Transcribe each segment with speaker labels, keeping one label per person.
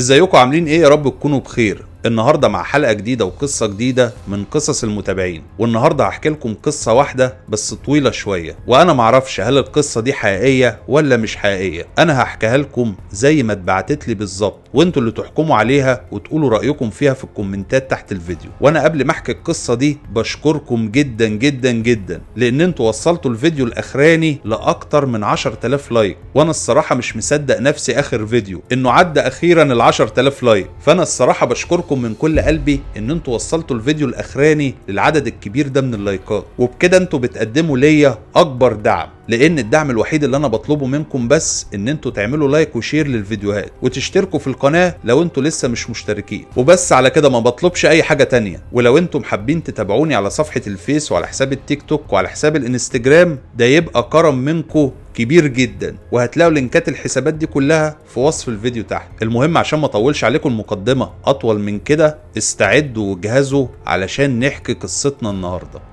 Speaker 1: ازيكم عاملين ايه يا رب تكونوا بخير النهارده مع حلقه جديده وقصه جديده من قصص المتابعين والنهارده هحكي لكم قصه واحده بس طويله شويه وانا معرفش هل القصه دي حقيقيه ولا مش حقيقيه انا هحكيها لكم زي ما اتبعتت لي بالظبط وانتوا اللي تحكموا عليها وتقولوا رايكم فيها في الكومنتات تحت الفيديو وانا قبل ما احكي القصه دي بشكركم جدا جدا جدا لان انتوا وصلتوا الفيديو الاخراني لاكتر من 10000 لايك وانا الصراحه مش مصدق نفسي اخر فيديو انه عدى اخيرا ال 10000 لايك فانا الصراحه بشكركم بشكركم من كل قلبي ان انتوا وصلتوا الفيديو الاخراني للعدد الكبير ده من اللايكات وبكده انتوا بتقدموا ليا اكبر دعم لان الدعم الوحيد اللي انا بطلبه منكم بس ان انتوا تعملوا لايك وشير للفيديوهات وتشتركوا في القناه لو انتوا لسه مش مشتركين وبس على كده ما بطلبش اي حاجه تانية ولو انتم حابين تتابعوني على صفحه الفيس وعلى حساب التيك توك وعلى حساب الانستجرام ده يبقى كرم منكم كبير جدا وهتلاقوا لينكات الحسابات دي كلها في وصف الفيديو تحت المهم عشان ما اطولش عليكم المقدمه اطول من كده استعدوا وجهزوا علشان نحكي قصتنا النهارده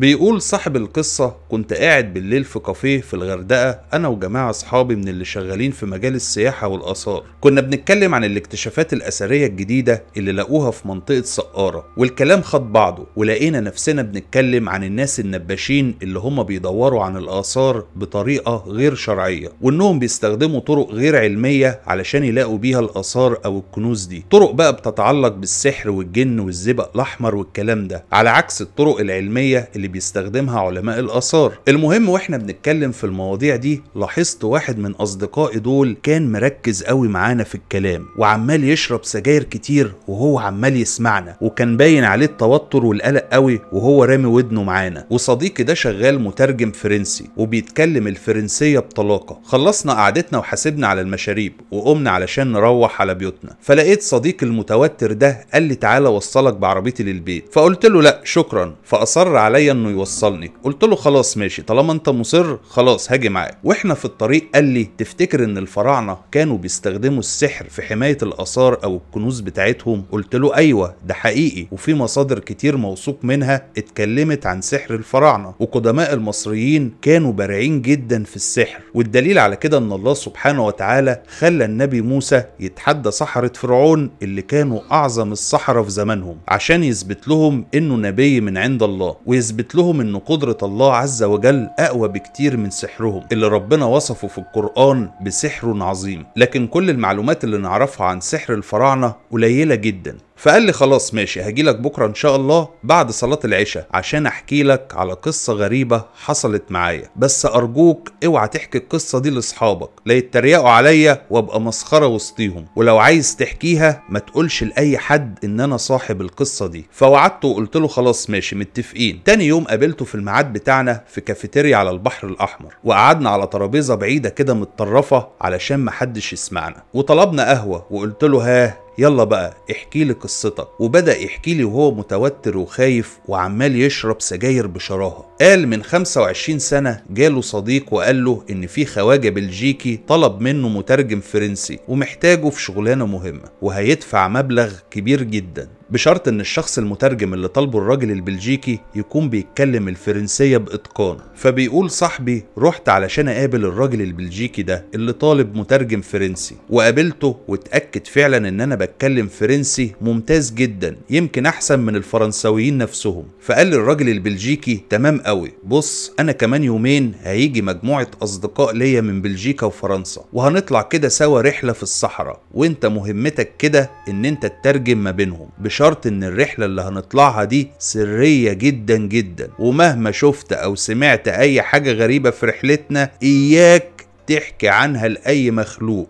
Speaker 1: بيقول صاحب القصة كنت قاعد بالليل في كافيه في الغردقة أنا وجماعة أصحابي من اللي شغالين في مجال السياحة والآثار كنا بنتكلم عن الاكتشافات الأثرية الجديدة اللي لقوها في منطقة سقارة والكلام خد بعضه ولقينا نفسنا بنتكلم عن الناس النباشين اللي هم بيدوروا عن الآثار بطريقة غير شرعية وإنهم بيستخدموا طرق غير علمية علشان يلاقوا بيها الآثار أو الكنوز دي طرق بقى بتتعلق بالسحر والجن والزبق الأحمر والكلام ده على عكس الطرق العلمية اللي بيستخدمها علماء الآثار المهم واحنا بنتكلم في المواضيع دي لاحظت واحد من أصدقائي دول كان مركز قوي معانا في الكلام وعمال يشرب سجاير كتير وهو عمال يسمعنا وكان باين عليه التوتر والقلق قوي وهو رامي ودنه معانا وصديقي ده شغال مترجم فرنسي وبيتكلم الفرنسية بطلاقة خلصنا قعدتنا وحاسبنا على المشاريب وقمنا علشان نروح على بيوتنا فلقيت صديقي المتوتر ده قال لي تعالى وصلك بعربيتي للبيت فقلت له لا شكرا فأصر عليا انه يوصلني قلت له خلاص ماشي طالما انت مصر خلاص هاجي معاك واحنا في الطريق قال لي تفتكر ان الفراعنه كانوا بيستخدموا السحر في حمايه الاثار او الكنوز بتاعتهم قلت له ايوه ده حقيقي وفي مصادر كتير موثوق منها اتكلمت عن سحر الفراعنه وقدماء المصريين كانوا بارعين جدا في السحر والدليل على كده ان الله سبحانه وتعالى خلى النبي موسى يتحدى سحره فرعون اللي كانوا اعظم السحره في زمانهم عشان يثبت لهم انه نبي من عند الله ويثبت يثبت لهم ان قدرة الله عز وجل اقوى بكتير من سحرهم اللي ربنا وصفه في القرآن بسحر عظيم لكن كل المعلومات اللي نعرفها عن سحر الفراعنة قليلة جدا فقال لي خلاص ماشي هجيلك بكرة إن شاء الله بعد صلاة العشاء عشان أحكي لك على قصة غريبة حصلت معايا بس أرجوك اوعى تحكي القصة دي لأصحابك لا يتريقوا عليا وأبقى مسخرة وسطيهم ولو عايز تحكيها ما تقولش لأي حد إن أنا صاحب القصة دي فوعدته وقلت له خلاص ماشي متفقين تاني يوم قابلته في الميعاد بتاعنا في كافيتيريا على البحر الأحمر وقعدنا على ترابيزة بعيدة كده متطرفة علشان محدش يسمعنا وطلبنا قهوة وقلت له ها يلا بقى احكي لي قصتك وبدا يحكي لي وهو متوتر وخايف وعمال يشرب سجاير بشراهه قال من 25 سنة جاله صديق وقال له إن في خواجة بلجيكي طلب منه مترجم فرنسي ومحتاجه في شغلانة مهمة وهيدفع مبلغ كبير جدا بشرط إن الشخص المترجم اللي طالبه الراجل البلجيكي يكون بيتكلم الفرنسية بإتقان فبيقول صاحبي رحت علشان أقابل الراجل البلجيكي ده اللي طالب مترجم فرنسي وقابلته واتأكد فعلا إن أنا بتكلم فرنسي ممتاز جدا يمكن أحسن من الفرنساويين نفسهم فقال للراجل البلجيكي تمام قوي بص انا كمان يومين هيجي مجموعه اصدقاء ليا من بلجيكا وفرنسا وهنطلع كده سوا رحله في الصحراء وانت مهمتك كده ان انت تترجم ما بينهم بشرط ان الرحله اللي هنطلعها دي سريه جدا جدا ومهما شفت او سمعت اي حاجه غريبه في رحلتنا اياك تحكي عنها لاي مخلوق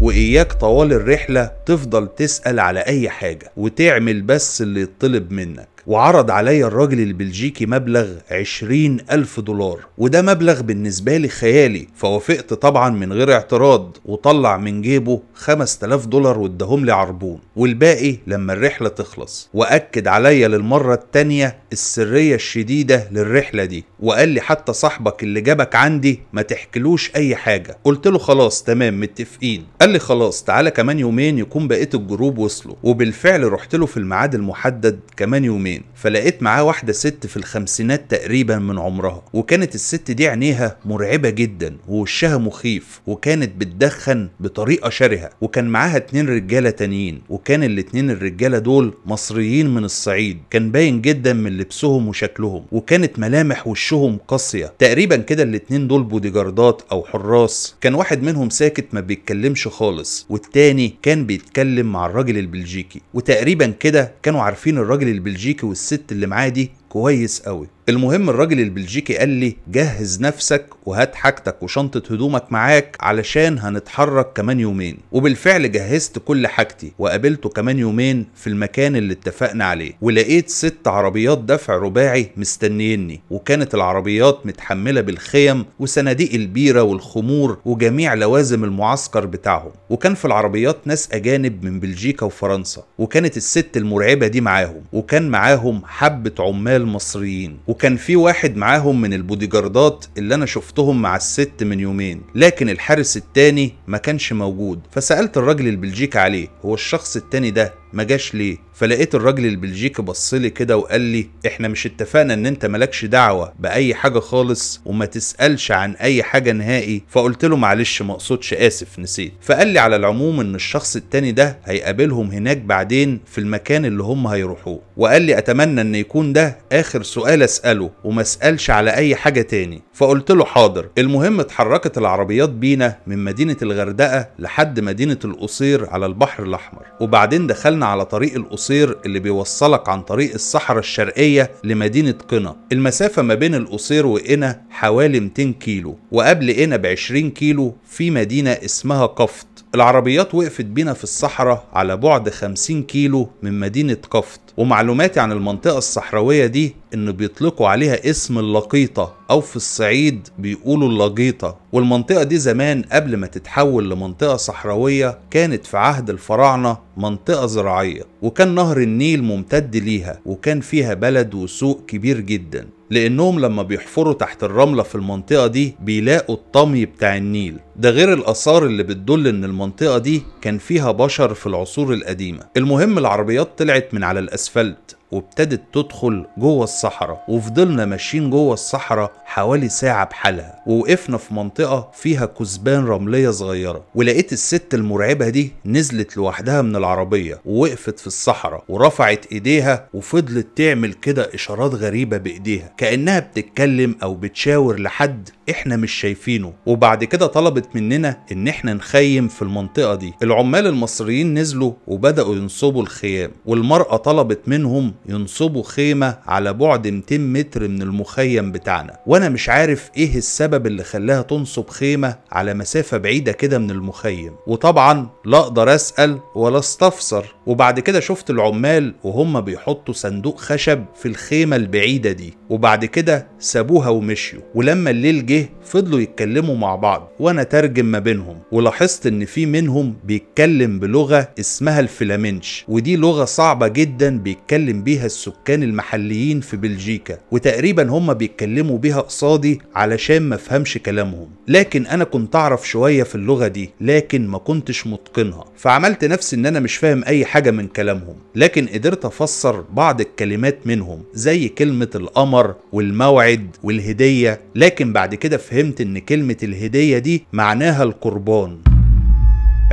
Speaker 1: وإياك طوال الرحلة تفضل تسأل على أي حاجة وتعمل بس اللي يطلب منك وعرض عليا الراجل البلجيكي مبلغ عشرين ألف دولار وده مبلغ بالنسبة لي خيالي فوافقت طبعا من غير اعتراض وطلع من جيبه خمس تلاف دولار واداهم لي عربون والباقي لما الرحلة تخلص وأكد عليا للمرة التانية السرية الشديدة للرحلة دي وقال لي حتى صاحبك اللي جابك عندي ما تحكلوش أي حاجة قلت له خلاص تمام متفقين قال لي خلاص تعالى كمان يومين يكون بقية الجروب وصلوا وبالفعل رحت له في الميعاد المحدد كمان يومين اتنين فلقيت معاه واحدة ست في الخمسينات تقريبا من عمرها وكانت الست دي عينيها مرعبة جدا ووشها مخيف وكانت بتدخن بطريقة شرهة وكان معاها اتنين رجالة تانيين وكان الاتنين الرجالة دول مصريين من الصعيد كان باين جدا من لبسهم وشكلهم وكانت ملامح وشهم قاسية تقريبا كده الاتنين دول بوديجاردات او حراس كان واحد منهم ساكت ما بيتكلمش خالص والتاني كان بيتكلم مع الراجل البلجيكي وتقريبا كده كانوا عارفين الراجل البلجيكي والست اللي معاه دي كويس قوي المهم الراجل البلجيكي قال لي جهز نفسك وهات حاجتك وشنطة هدومك معاك علشان هنتحرك كمان يومين وبالفعل جهزت كل حاجتي وقابلته كمان يومين في المكان اللي اتفقنا عليه ولقيت ست عربيات دفع رباعي مستنيني وكانت العربيات متحملة بالخيم وصناديق البيرة والخمور وجميع لوازم المعسكر بتاعهم وكان في العربيات ناس أجانب من بلجيكا وفرنسا وكانت الست المرعبة دي معاهم وكان معاهم حبة عمال المصريين وكان في واحد معاهم من البوديجاردات اللي انا شفتهم مع الست من يومين لكن الحارس التاني ما كانش موجود فسالت الراجل البلجيكي عليه هو الشخص التاني ده ما جاش ليه فلقيت الراجل البلجيكي بصلي كده وقال لي احنا مش اتفقنا ان انت مالكش دعوه باي حاجه خالص وما تسالش عن اي حاجه نهائي فقلت له معلش ما اقصدش اسف نسيت فقال لي على العموم ان الشخص التاني ده هيقابلهم هناك بعدين في المكان اللي هم هيروحوه وقال لي اتمنى ان يكون ده اخر سؤال اساله وما اسالش على اي حاجه تاني فقلت له حاضر المهم اتحركت العربيات بينا من مدينه الغردقه لحد مدينه القصير على البحر الاحمر وبعدين دخلنا على طريق القصير اللي بيوصلك عن طريق الصحراء الشرقية لمدينة قنا المسافة ما بين القصير وقنا حوالي 200 كيلو وقبل قنا ب 20 كيلو في مدينة اسمها قفط العربيات وقفت بينا في الصحراء على بعد 50 كيلو من مدينة قفط ومعلوماتي عن المنطقة الصحراوية دي إن بيطلقوا عليها اسم اللقيطة أو في الصعيد بيقولوا اللاجيطة والمنطقة دي زمان قبل ما تتحول لمنطقة صحراوية كانت في عهد الفراعنة منطقة زراعية وكان نهر النيل ممتد ليها وكان فيها بلد وسوق كبير جدا لأنهم لما بيحفروا تحت الرملة في المنطقة دي بيلاقوا الطمي بتاع النيل ده غير الآثار اللي بتدل إن المنطقة دي كان فيها بشر في العصور القديمة المهم العربيات طلعت من على الأسفلت وابتدت تدخل جوه الصحراء وفضلنا ماشيين جوه الصحراء حوالي ساعة بحالها ووقفنا في منطقة فيها كثبان رملية صغيرة ولقيت الست المرعبة دي نزلت لوحدها من العربية ووقفت في الصحراء ورفعت ايديها وفضلت تعمل كده اشارات غريبة بايديها كأنها بتتكلم او بتشاور لحد احنا مش شايفينه وبعد كده طلبت مننا ان احنا نخيم في المنطقة دي العمال المصريين نزلوا وبدأوا ينصبوا الخيام والمرأة طلبت منهم ينصبوا خيمة على بعد 200 متر من المخيم بتاعنا وأنا مش عارف إيه السبب اللي خلاها تنصب خيمة على مسافة بعيدة كده من المخيم وطبعا لا أقدر أسأل ولا أستفسر وبعد كده شفت العمال وهم بيحطوا صندوق خشب في الخيمة البعيدة دي وبعد كده سابوها ومشيوا ولما الليل جه فضلوا يتكلموا مع بعض وأنا ترجم ما بينهم ولاحظت إن في منهم بيتكلم بلغة اسمها الفلامنش ودي لغة صعبة جدا بيتكلم بيها السكان المحليين في بلجيكا وتقريبا هم بيتكلموا بيها قصادي علشان ما افهمش كلامهم لكن انا كنت اعرف شويه في اللغه دي لكن ما كنتش متقنها فعملت نفسي ان انا مش فاهم اي حاجه من كلامهم لكن قدرت افسر بعض الكلمات منهم زي كلمه القمر والموعد والهديه لكن بعد كده فهمت ان كلمه الهديه دي معناها القربان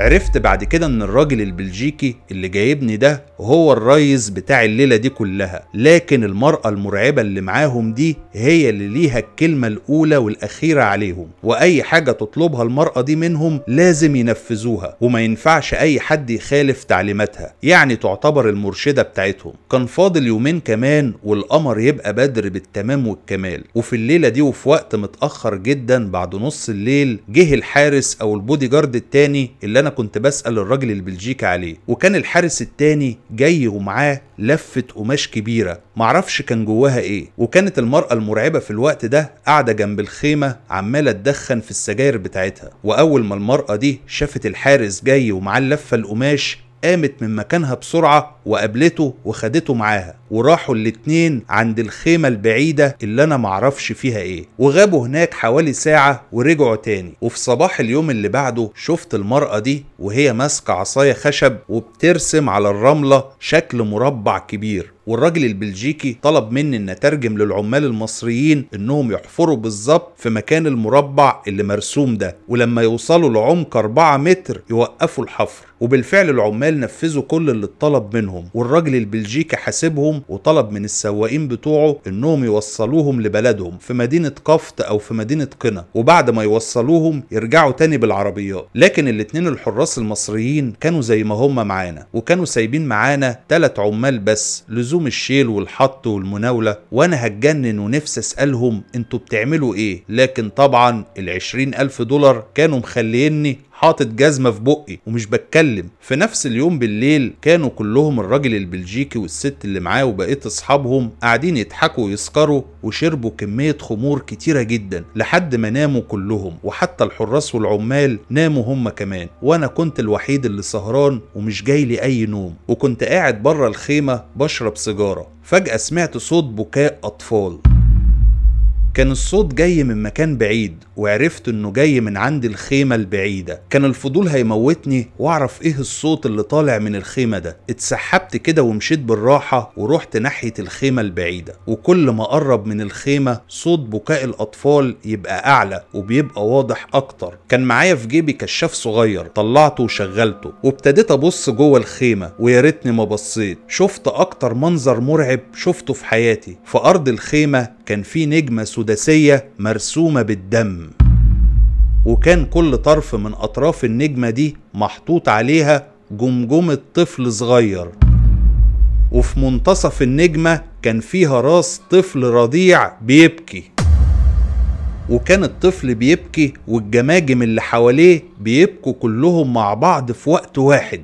Speaker 1: عرفت بعد كده ان الراجل البلجيكي اللي جايبني ده هو الريس بتاع الليله دي كلها لكن المراه المرعبه اللي معاهم دي هي اللي ليها الكلمه الاولى والاخيره عليهم واي حاجه تطلبها المراه دي منهم لازم ينفذوها وما ينفعش اي حد يخالف تعليماتها يعني تعتبر المرشده بتاعتهم كان فاضل يومين كمان والقمر يبقى بدر بالتمام والكمال وفي الليله دي وفي وقت متاخر جدا بعد نص الليل جه الحارس او البودي جارد التاني اللي انا كنت بسأل الراجل البلجيكي عليه وكان الحارس التاني جاي ومعاه لفة قماش كبيرة معرفش كان جواها ايه وكانت المرأة المرعبة في الوقت ده قاعدة جنب الخيمة عمالة تدخن في السجاير بتاعتها وأول ما المرأة دي شافت الحارس جاي ومعاه اللفة القماش قامت من مكانها بسرعة وقابلته وخدته معاها وراحوا الاتنين عند الخيمة البعيدة اللي أنا معرفش فيها إيه وغابوا هناك حوالي ساعة ورجعوا تاني وفي صباح اليوم اللي بعده شفت المرأة دي وهي ماسكة عصاية خشب وبترسم على الرملة شكل مربع كبير والراجل البلجيكي طلب مني ان اترجم للعمال المصريين انهم يحفروا بالظبط في مكان المربع اللي مرسوم ده ولما يوصلوا لعمق 4 متر يوقفوا الحفر وبالفعل العمال نفذوا كل اللي اتطلب منهم منهم والراجل البلجيكي حاسبهم وطلب من السواقين بتوعه انهم يوصلوهم لبلدهم في مدينه قفط او في مدينه قنا وبعد ما يوصلوهم يرجعوا تاني بالعربيات لكن الاتنين الحراس المصريين كانوا زي ما هم معانا وكانوا سايبين معانا تلات عمال بس لزوم الشيل والحط والمناوله وانا هتجنن ونفسي اسالهم انتوا بتعملوا ايه لكن طبعا ال ألف دولار كانوا مخليني حاطط جزمه في بقي ومش بتكلم في نفس اليوم بالليل كانوا كلهم الراجل البلجيكي والست اللي معاه وبقيه اصحابهم قاعدين يضحكوا ويسكروا وشربوا كميه خمور كتيره جدا لحد ما ناموا كلهم وحتى الحراس والعمال ناموا هم كمان وانا كنت الوحيد اللي سهران ومش جاي لي اي نوم وكنت قاعد بره الخيمه بشرب سيجاره فجاه سمعت صوت بكاء اطفال كان الصوت جاي من مكان بعيد وعرفت انه جاي من عند الخيمة البعيدة كان الفضول هيموتني واعرف ايه الصوت اللي طالع من الخيمة ده اتسحبت كده ومشيت بالراحة ورحت ناحية الخيمة البعيدة وكل ما اقرب من الخيمة صوت بكاء الاطفال يبقى اعلى وبيبقى واضح اكتر كان معايا في جيبي كشاف صغير طلعته وشغلته وابتديت ابص جوه الخيمة وياريتني ما بصيت شفت اكتر منظر مرعب شفته في حياتي في ارض الخيمة كان في نجمة سداسية مرسومة بالدم وكان كل طرف من أطراف النجمة دي محطوط عليها جمجمة طفل صغير وفي منتصف النجمة كان فيها راس طفل رضيع بيبكي وكان الطفل بيبكي والجماجم اللي حواليه بيبكوا كلهم مع بعض في وقت واحد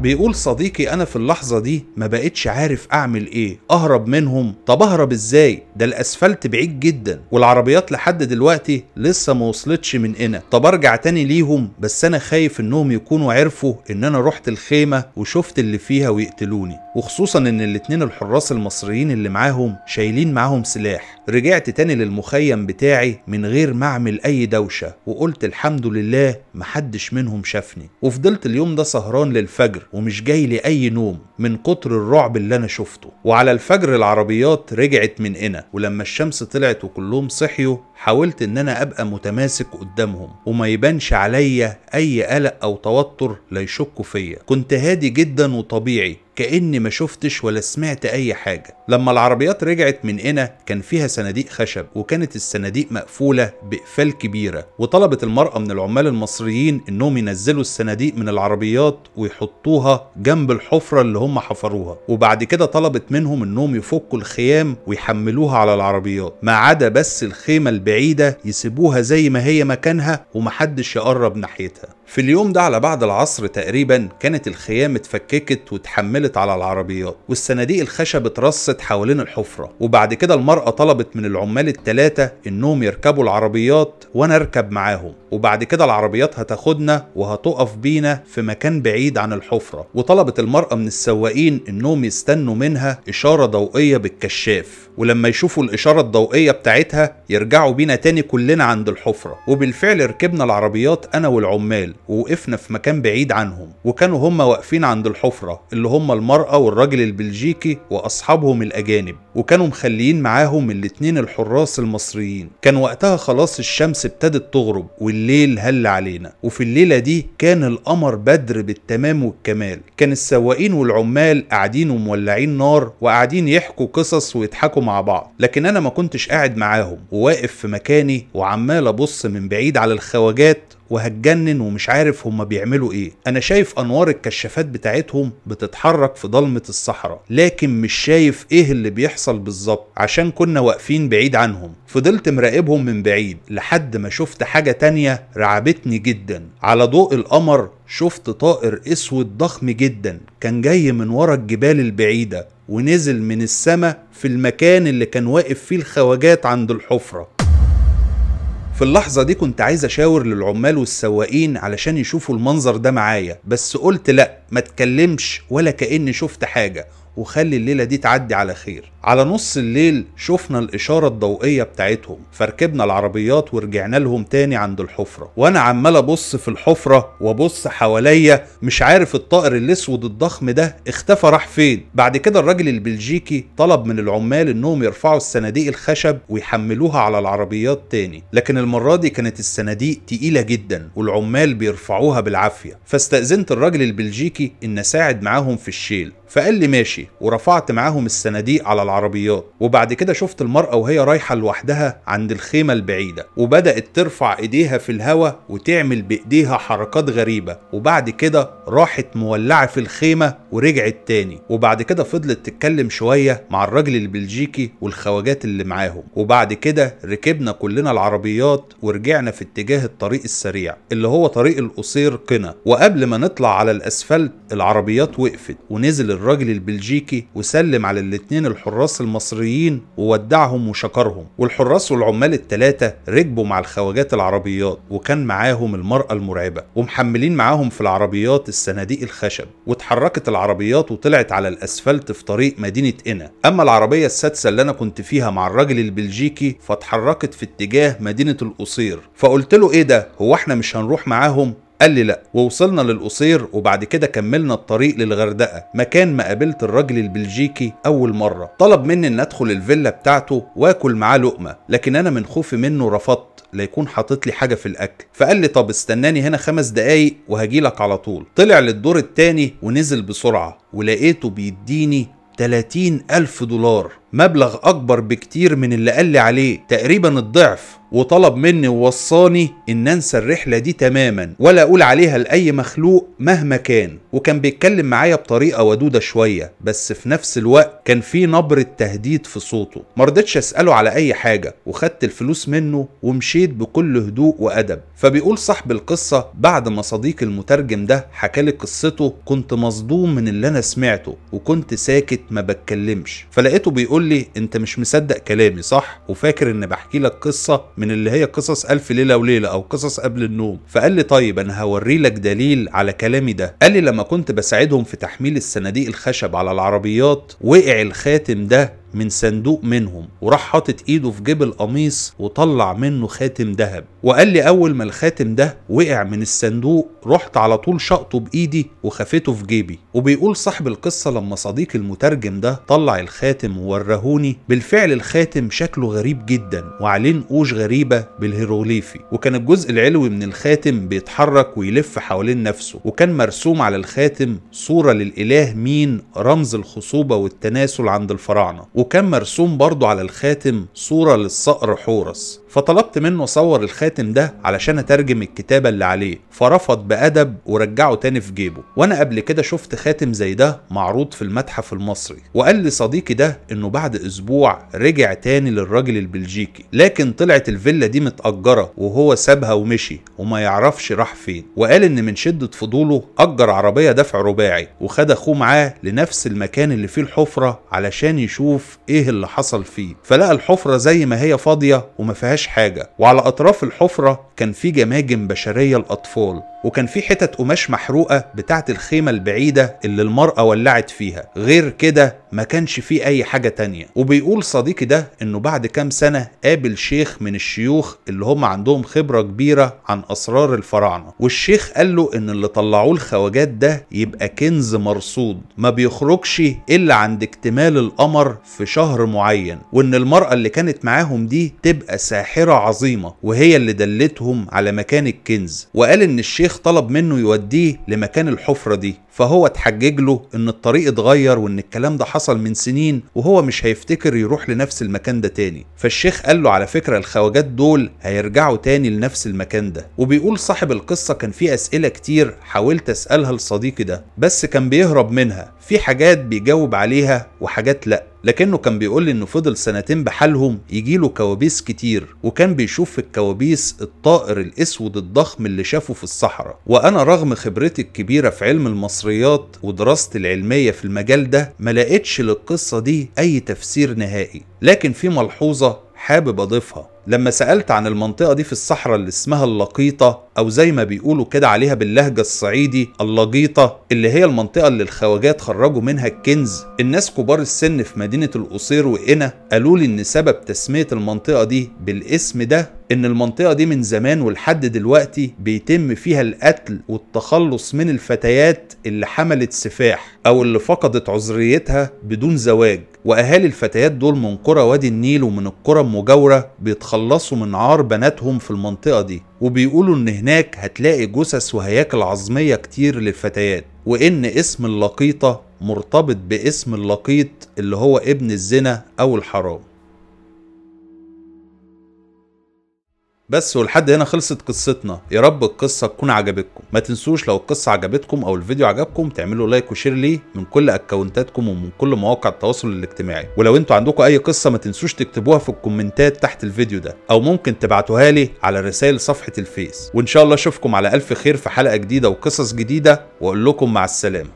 Speaker 1: بيقول صديقي انا في اللحظه دي ما بقتش عارف اعمل ايه اهرب منهم طب اهرب ازاي ده الاسفلت بعيد جدا والعربيات لحد دلوقتي لسه ما وصلتش من هنا طب ارجع تاني ليهم بس انا خايف انهم يكونوا عرفوا ان انا رحت الخيمه وشفت اللي فيها ويقتلوني وخصوصا ان الاتنين الحراس المصريين اللي معاهم شايلين معاهم سلاح رجعت تاني للمخيم بتاعي من غير ما اعمل اي دوشه وقلت الحمد لله محدش منهم شافني وفضلت اليوم ده سهران للفجر ومش جاي لي أي نوم من كتر الرعب اللي أنا شفته وعلى الفجر العربيات رجعت من هنا ولما الشمس طلعت وكلهم صحيوا حاولت إن أنا أبقى متماسك قدامهم وما يبانش عليا أي قلق أو توتر لا يشكوا فيا كنت هادي جدا وطبيعي كأني ما شفتش ولا سمعت أي حاجة لما العربيات رجعت من هنا كان فيها صناديق خشب وكانت الصناديق مقفولة بإقفال كبيرة وطلبت المرأة من العمال المصريين إنهم ينزلوا الصناديق من العربيات ويحطوها جنب الحفرة اللي هم حفروها وبعد كده طلبت منهم إنهم يفكوا الخيام ويحملوها على العربيات ما عدا بس الخيمة البعيدة يسيبوها زي ما هي مكانها ومحدش يقرب ناحيتها في اليوم ده على بعد العصر تقريبا كانت الخيام اتفككت واتحملت على العربيات والصناديق الخشب اترصت حوالين الحفرة وبعد كده المرأة طلبت من العمال التلاتة انهم يركبوا العربيات وانا اركب معاهم وبعد كده العربيات هتاخدنا وهتقف بينا في مكان بعيد عن الحفرة وطلبت المرأة من السواقين انهم يستنوا منها اشارة ضوئية بالكشاف ولما يشوفوا الاشارة الضوئية بتاعتها يرجعوا بينا تاني كلنا عند الحفرة وبالفعل ركبنا العربيات انا والعمال ووقفنا في مكان بعيد عنهم وكانوا هم واقفين عند الحفرة اللي هم المرأة والراجل البلجيكي وأصحابهم الأجانب وكانوا مخليين معاهم الاتنين الحراس المصريين كان وقتها خلاص الشمس ابتدت تغرب والليل هل علينا وفي الليلة دي كان القمر بدر بالتمام والكمال كان السواقين والعمال قاعدين ومولعين نار وقاعدين يحكوا قصص ويضحكوا مع بعض لكن أنا ما كنتش قاعد معاهم وواقف في مكاني وعمال أبص من بعيد على الخواجات وهتجنن ومش عارف هما بيعملوا ايه انا شايف انوار الكشافات بتاعتهم بتتحرك في ضلمه الصحراء لكن مش شايف ايه اللي بيحصل بالظبط عشان كنا واقفين بعيد عنهم فضلت مراقبهم من بعيد لحد ما شفت حاجه تانية رعبتني جدا على ضوء القمر شفت طائر اسود ضخم جدا كان جاي من ورا الجبال البعيده ونزل من السماء في المكان اللي كان واقف فيه الخواجات عند الحفره في اللحظة دي كنت عايز أشاور للعمال والسواقين علشان يشوفوا المنظر ده معايا بس قلت لأ ما تكلمش ولا كأني شفت حاجة وخلي الليله دي تعدي على خير على نص الليل شفنا الاشاره الضوئيه بتاعتهم فركبنا العربيات ورجعنا لهم تاني عند الحفره وانا عمال ابص في الحفره وابص حواليا مش عارف الطائر الاسود الضخم ده اختفى راح فين بعد كده الراجل البلجيكي طلب من العمال انهم يرفعوا الصناديق الخشب ويحملوها على العربيات تاني لكن المره دي كانت الصناديق تقيله جدا والعمال بيرفعوها بالعافيه فاستاذنت الراجل البلجيكي ان اساعد معاهم في الشيل فقال لي ماشي ورفعت معاهم الصناديق على العربيات وبعد كده شفت المرأة وهي رايحة لوحدها عند الخيمة البعيدة وبدأت ترفع ايديها في الهواء وتعمل بايديها حركات غريبة وبعد كده راحت مولعة في الخيمة ورجعت تاني وبعد كده فضلت تتكلم شوية مع الراجل البلجيكي والخواجات اللي معاهم وبعد كده ركبنا كلنا العربيات ورجعنا في اتجاه الطريق السريع اللي هو طريق القصير قنا وقبل ما نطلع على الاسفلت العربيات وقفت ونزل الراجل البلجيكي البلجيكي وسلم على الاتنين الحراس المصريين وودعهم وشكرهم والحراس والعمال التلاتة ركبوا مع الخواجات العربيات وكان معاهم المرأة المرعبة ومحملين معاهم في العربيات الصناديق الخشب واتحركت العربيات وطلعت على الأسفلت في طريق مدينة قنا أما العربية السادسة اللي أنا كنت فيها مع الراجل البلجيكي فاتحركت في اتجاه مدينة القصير فقلت له إيه ده هو احنا مش هنروح معاهم قال لي لا ووصلنا للقصير وبعد كده كملنا الطريق للغردقه مكان ما قابلت الراجل البلجيكي اول مره طلب مني ان ادخل الفيلا بتاعته واكل معاه لقمه لكن انا من خوفي منه رفضت لا يكون حاطط لي حاجه في الاكل فقال لي طب استناني هنا خمس دقايق وهجيلك على طول طلع للدور التاني ونزل بسرعه ولقيته بيديني 30 ألف دولار مبلغ أكبر بكتير من اللي قال لي عليه تقريبا الضعف وطلب مني ووصاني إن أنسى الرحلة دي تماما ولا أقول عليها لأي مخلوق مهما كان وكان بيتكلم معايا بطريقة ودودة شوية بس في نفس الوقت كان في نبرة تهديد في صوته مرضتش أسأله على أي حاجة وخدت الفلوس منه ومشيت بكل هدوء وأدب فبيقول صاحب القصة بعد ما صديقي المترجم ده حكالي قصته كنت مصدوم من اللي أنا سمعته وكنت ساكت ما بتكلمش فلقيته بيقول بتقول لي انت مش مصدق كلامي صح وفاكر ان بحكي لك قصه من اللي هي قصص الف ليله وليله او قصص قبل النوم فقال لي طيب انا هوري لك دليل على كلامي ده قال لي لما كنت بساعدهم في تحميل الصناديق الخشب على العربيات وقع الخاتم ده من صندوق منهم وراح حاطط ايده في جيب القميص وطلع منه خاتم ذهب وقال لي اول ما الخاتم ده وقع من الصندوق رحت على طول شقطه بايدي وخفته في جيبي وبيقول صاحب القصه لما صديقي المترجم ده طلع الخاتم وورهوني بالفعل الخاتم شكله غريب جدا وعليه نقوش غريبه بالهيروغليفي وكان الجزء العلوي من الخاتم بيتحرك ويلف حوالين نفسه وكان مرسوم على الخاتم صوره للاله مين رمز الخصوبه والتناسل عند الفراعنه وكان مرسوم برضو على الخاتم صورة للصقر حورس فطلبت منه صور الخاتم ده علشان اترجم الكتابة اللي عليه فرفض بأدب ورجعه تاني في جيبه وانا قبل كده شفت خاتم زي ده معروض في المتحف المصري وقال لي صديقي ده انه بعد اسبوع رجع تاني للراجل البلجيكي لكن طلعت الفيلا دي متأجرة وهو سابها ومشي وما يعرفش راح فين وقال ان من شدة فضوله أجر عربية دفع رباعي وخد اخوه معاه لنفس المكان اللي فيه الحفرة علشان يشوف ايه اللي حصل فيه فلقى الحفرة زي ما هي فاضية وما فيهاش حاجة وعلى أطراف الحفرة كان في جماجم بشرية الأطفال وكان في حتت قماش محروقه بتاعه الخيمه البعيده اللي المراه ولعت فيها غير كده ما كانش فيه اي حاجه تانية وبيقول صديقي ده انه بعد كام سنه قابل شيخ من الشيوخ اللي هم عندهم خبره كبيره عن اسرار الفراعنه والشيخ قال له ان اللي طلعوه الخواجات ده يبقى كنز مرصود ما بيخرجش الا عند اكتمال القمر في شهر معين وان المراه اللي كانت معاهم دي تبقى ساحره عظيمه وهي اللي دلتهم على مكان الكنز وقال ان الشيخ الشيخ طلب منه يوديه لمكان الحفرة دي فهو اتحجج له ان الطريق اتغير وان الكلام ده حصل من سنين وهو مش هيفتكر يروح لنفس المكان ده تاني فالشيخ قال له على فكرة الخواجات دول هيرجعوا تاني لنفس المكان ده وبيقول صاحب القصة كان في اسئلة كتير حاولت اسألها لصديقي ده بس كان بيهرب منها في حاجات بيجاوب عليها وحاجات لأ لكنه كان بيقول لي انه فضل سنتين بحالهم يجيله كوابيس كتير وكان بيشوف في الكوابيس الطائر الاسود الضخم اللي شافه في الصحراء وانا رغم خبرتي الكبيره في علم المصريات ودراستي العلميه في المجال ده ما لقيتش للقصه دي اي تفسير نهائي لكن في ملحوظه حابب اضيفها لما سألت عن المنطقة دي في الصحراء اللي اسمها اللقيطة أو زي ما بيقولوا كده عليها باللهجة الصعيدي اللقيطة اللي هي المنطقة اللي الخواجات خرجوا منها الكنز الناس كبار السن في مدينة القصير وقنا قالوا لي إن سبب تسمية المنطقة دي بالاسم ده إن المنطقة دي من زمان ولحد دلوقتي بيتم فيها القتل والتخلص من الفتيات اللي حملت سفاح أو اللي فقدت عذريتها بدون زواج وأهالي الفتيات دول من قرى وادي النيل ومن القرى المجاورة بيتخلصوا يتخلصوا من عار بناتهم في المنطقة دي وبيقولوا ان هناك هتلاقي جثث وهياكل عظمية كتير للفتيات وان اسم اللقيطة مرتبط باسم اللقيط اللي هو ابن الزنا او الحرام بس ولحد هنا خلصت قصتنا يا رب القصه تكون عجبتكم ما تنسوش لو القصه عجبتكم او الفيديو عجبكم تعملوا لايك وشير ليه من كل اكونتاتكم ومن كل مواقع التواصل الاجتماعي ولو انتوا عندكم اي قصه ما تنسوش تكتبوها في الكومنتات تحت الفيديو ده او ممكن تبعتوها لي على رسائل صفحه الفيس وان شاء الله اشوفكم على الف خير في حلقه جديده وقصص جديده واقول لكم مع السلامه